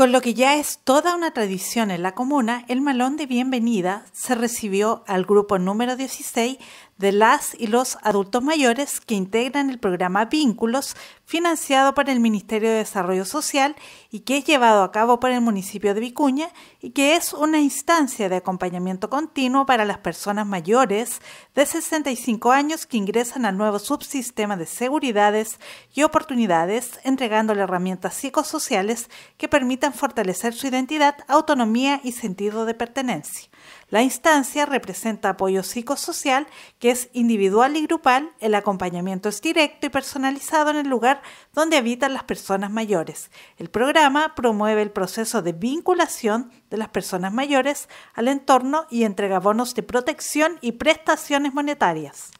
Con lo que ya es toda una tradición en la comuna, el malón de bienvenida se recibió al grupo número 16 de las y los adultos mayores que integran el programa Vínculos, financiado por el Ministerio de Desarrollo Social y que es llevado a cabo por el municipio de Vicuña y que es una instancia de acompañamiento continuo para las personas mayores de 65 años que ingresan al nuevo subsistema de seguridades y oportunidades, entregándole herramientas psicosociales que permitan fortalecer su identidad, autonomía y sentido de pertenencia. La instancia representa apoyo psicosocial que es individual y grupal, el acompañamiento es directo y personalizado en el lugar donde habitan las personas mayores. El programa promueve el proceso de vinculación de las personas mayores al entorno y entrega bonos de protección y prestaciones monetarias.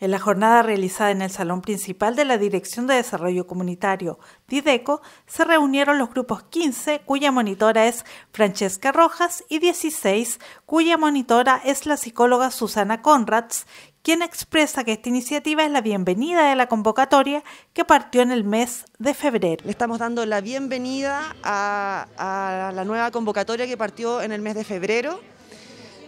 En la jornada realizada en el Salón Principal de la Dirección de Desarrollo Comunitario, DIDECO, se reunieron los grupos 15, cuya monitora es Francesca Rojas, y 16, cuya monitora es la psicóloga Susana Conrads, quien expresa que esta iniciativa es la bienvenida de la convocatoria que partió en el mes de febrero. Le estamos dando la bienvenida a, a la nueva convocatoria que partió en el mes de febrero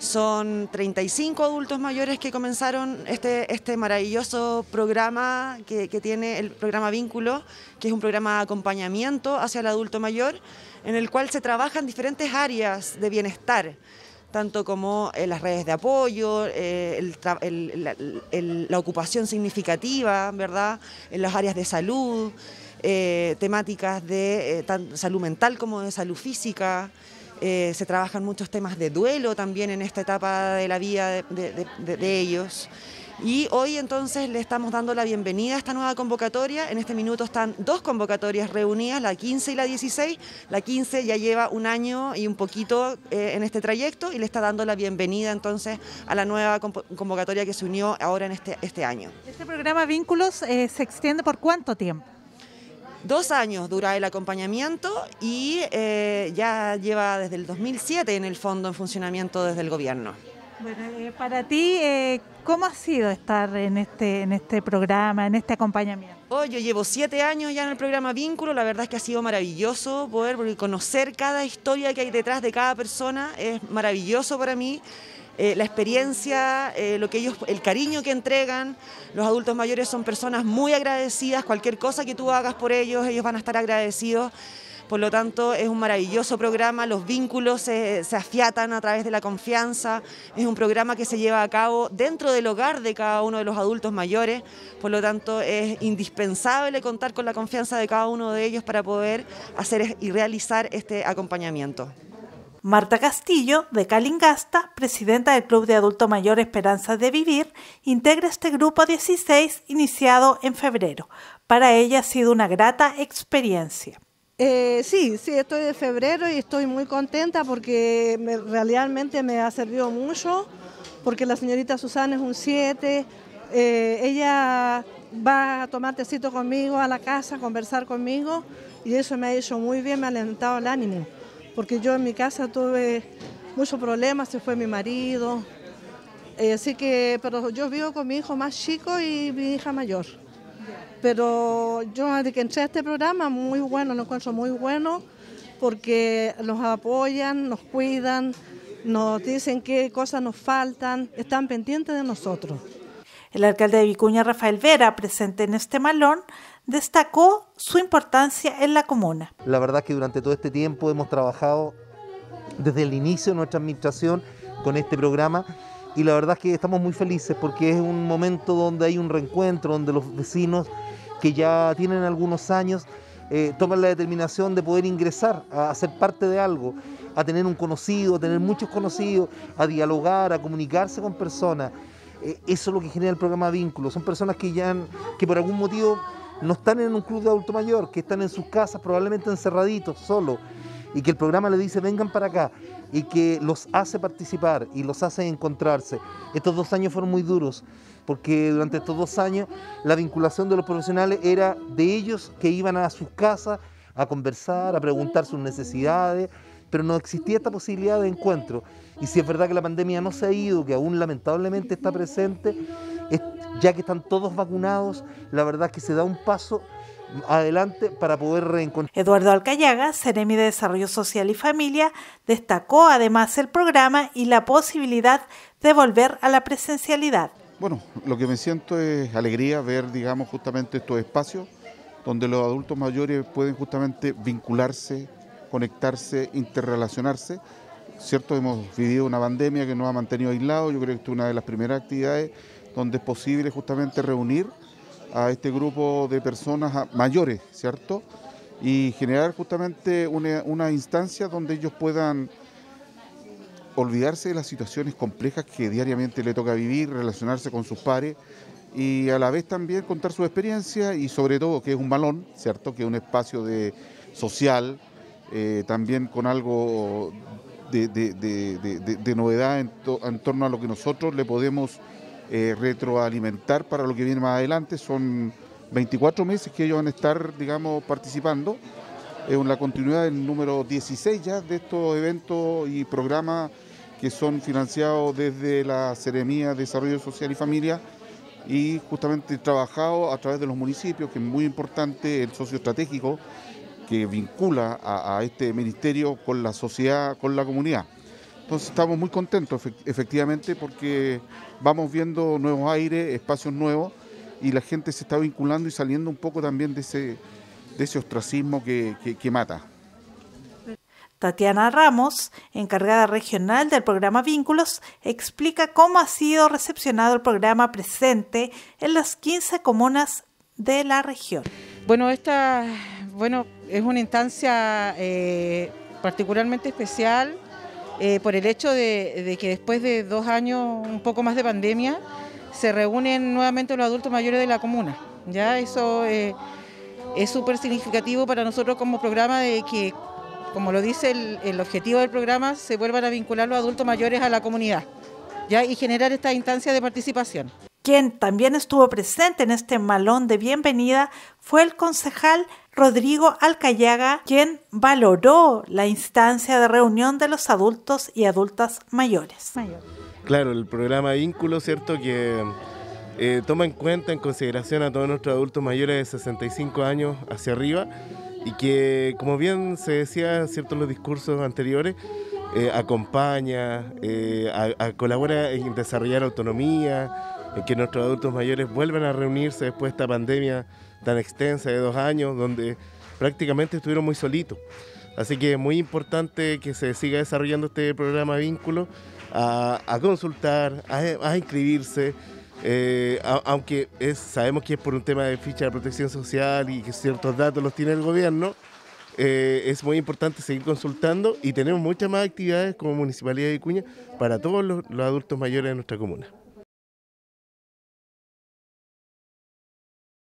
son 35 adultos mayores que comenzaron este, este maravilloso programa que, tiene el programa Vínculo, que es un programa de acompañamiento hacia el adulto mayor, en el cual se trabajan diferentes áreas de bienestar tanto como eh, las redes de apoyo, eh, la, ocupación significativa, ¿verdad? En las áreas de salud, eh, temáticas de salud mental como de salud física. Eh, se trabajan muchos temas de duelo también en esta etapa de la vida de, ellos. Y hoy entonces le estamos dando la bienvenida a esta nueva convocatoria. En este minuto están dos convocatorias reunidas, la 15 y la 16. La 15 ya lleva un año y un poquito eh, en este trayecto y le está dando la bienvenida entonces a la nueva convocatoria que se unió ahora en este, este año. ¿Este programa Vínculos eh, se extiende por cuánto tiempo? Dos años dura el acompañamiento y eh, ya lleva desde el 2007 en el fondo en funcionamiento desde el gobierno. Bueno, eh, para ti, eh, ¿cómo ha sido estar en este, en este programa, en este acompañamiento? Oh, yo llevo siete años ya en el programa Vínculo, la verdad es que ha sido maravilloso poder conocer cada historia que hay detrás de cada persona, es maravilloso para mí. Eh, la experiencia, eh, lo que ellos, el cariño que entregan. Los adultos mayores son personas muy agradecidas, cualquier cosa que tú hagas por ellos, ellos van a estar agradecidos. Por lo tanto, es un maravilloso programa, los vínculos se, se, afiatan a través de la confianza, es un programa que se lleva a cabo dentro del hogar de cada uno de los adultos mayores, por lo tanto es indispensable contar con la confianza de cada uno de ellos para poder hacer y realizar este acompañamiento. Marta Castillo, de Calingasta, presidenta del Club de Adulto Mayor Esperanza de Vivir, integra este grupo 16 iniciado en febrero. Para ella ha sido una grata experiencia. Eh, sí, sí, estoy de febrero y estoy muy contenta porque realmente me ha servido mucho, porque la señorita Susana es un 7, eh, ella va a tomar tecito conmigo a la casa, conversar conmigo y eso me ha hecho muy bien, me ha alentado el ánimo porque yo en mi casa tuve muchos problemas, se fue mi marido, eh, así que, pero yo vivo con mi hijo más chico y mi hija mayor. Pero yo desde que entré a este programa, muy bueno, lo encuentro muy bueno, porque nos apoyan, nos cuidan, nos dicen qué cosas nos faltan, están pendientes de nosotros. El alcalde de Vicuña, Rafael Vera, presente en este malón, destacó su importancia en la comuna. La verdad que durante todo este tiempo hemos trabajado desde el inicio de nuestra administración con este programa y la verdad es que estamos muy felices porque es un momento donde hay un reencuentro, donde los vecinos que ya tienen algunos años eh, toman la determinación de poder ingresar a, ser parte de algo, a tener un conocido, a tener muchos conocidos, a dialogar, a comunicarse con personas. Eh, eso es lo que genera el programa Vínculo. Son personas que ya que por algún motivo no están en un club de adulto mayor, que están en sus casas probablemente encerraditos, solos, y que el programa le dice vengan para acá, y que los hace participar y los hace encontrarse. Estos dos años fueron muy duros, porque durante estos dos años la vinculación de los profesionales era de ellos que iban a sus casas a conversar, a preguntar sus necesidades, pero no existía esta posibilidad de encuentro. Y si es verdad que la pandemia no se ha ido, que aún lamentablemente está presente, ya que están todos vacunados, la verdad es que se da un paso adelante para poder reencontrar. Eduardo Alcayaga, Ceremi de Desarrollo Social y Familia, destacó además el programa y la posibilidad de volver a la presencialidad. Bueno, lo que me siento es alegría ver, digamos, justamente estos espacios donde los adultos mayores pueden justamente vincularse, conectarse, interrelacionarse ¿cierto? Hemos vivido una pandemia que nos ha mantenido aislados, yo creo que esta es una de las primeras actividades donde es posible justamente reunir a este grupo de personas mayores, ¿cierto? Y generar justamente una, instancia donde ellos puedan olvidarse de las situaciones complejas que diariamente le toca vivir, relacionarse con sus pares y a la vez también contar su experiencia y sobre todo que es un balón, ¿cierto? Que es un espacio de social, eh, también con algo de, novedad en, torno a lo que nosotros le podemos eh, retroalimentar para lo que viene más adelante. Son 24 meses que ellos van a estar, digamos, participando en la continuidad del número 16 ya de estos eventos y programas que son financiados desde la Seremía de Desarrollo Social y Familia y justamente trabajado a través de los municipios, que es muy importante el socio estratégico que vincula a, este ministerio con la sociedad, con la comunidad. Entonces estamos muy contentos efectivamente porque vamos viendo nuevos aires, espacios nuevos y la gente se está vinculando y saliendo un poco también de ese, de ese ostracismo que, que, que mata. Tatiana Ramos, encargada regional del programa Vínculos, explica cómo ha sido recepcionado el programa presente en las 15 comunas de la región. Bueno, esta, bueno, es una instancia eh, particularmente especial eh, por el hecho de, que después de dos años, un poco más de pandemia, se reúnen nuevamente los adultos mayores de la comuna. Ya eso eh, es súper significativo para nosotros como programa de que, como lo dice el, objetivo del programa, se vuelvan a vincular los adultos mayores a la comunidad ya y generar esta instancia de participación. Quien también estuvo presente en este malón de bienvenida fue el concejal Rodrigo Alcayaga, quien valoró la instancia de reunión de los adultos y adultas mayores. Claro, el programa Vínculo, ¿cierto? Que eh, toma en cuenta, en consideración a todos nuestros adultos mayores de 65 años hacia arriba y que, como bien se decía ¿cierto? en los discursos anteriores, eh, acompaña, eh, colabora en desarrollar autonomía, en que nuestros adultos mayores vuelvan a reunirse después de esta pandemia tan extensa de dos años, donde prácticamente estuvieron muy solitos. Así que es muy importante que se siga desarrollando este programa Vínculo, a, consultar, a, inscribirse, eh, aunque sabemos que es por un tema de ficha de protección social y que ciertos datos los tiene el gobierno. Eh, es muy importante seguir consultando y tenemos muchas más actividades como Municipalidad de Vicuña para todos los adultos mayores de nuestra comuna.